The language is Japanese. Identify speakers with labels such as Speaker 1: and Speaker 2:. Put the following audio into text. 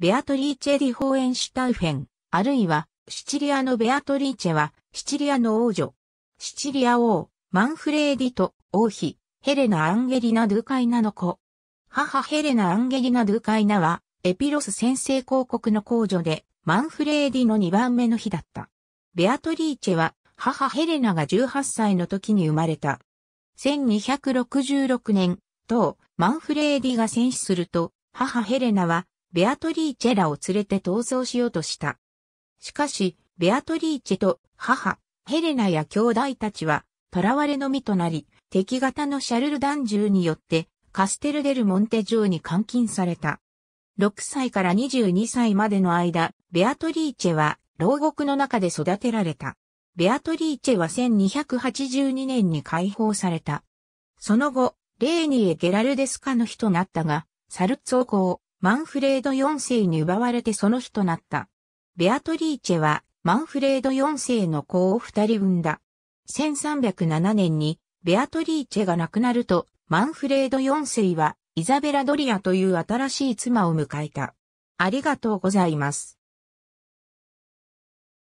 Speaker 1: ベアトリーチェ・ディ・ホーエンシュタウフェン、あるいは、シチリアのベアトリーチェは、シチリアの王女。シチリア王、マンフレーディと王妃、ヘレナ・アンゲリナ・ドゥカイナの子。母ヘレナ・アンゲリナ・ドゥカイナは、エピロス先制公国の公女で、マンフレーディの2番目の日だった。ベアトリーチェは、母ヘレナが18歳の時に生まれた。1266年、当、マンフレーディが戦死すると、母ヘレナはベアトリーチェらを連れて逃走しようとした。しかし、ベアトリーチェと母、ヘレナや兄弟たちは、囚われの身となり、敵型のシャルルダン銃によって、カステルデルモンテ城に監禁された。6歳から22歳までの間、ベアトリーチェは牢獄の中で育てられた。ベアトリーチェは1282年に解放された。その後、レーニエ・ゲラルデスカの日となったが、サルツォ公、マンフレード4世に奪われてその日となった。ベアトリーチェはマンフレード4世の子を二人産んだ。1307年にベアトリーチェが亡くなると、マンフレード4世はイザベラ・ドリアという新しい妻を迎えた。ありがとうございます。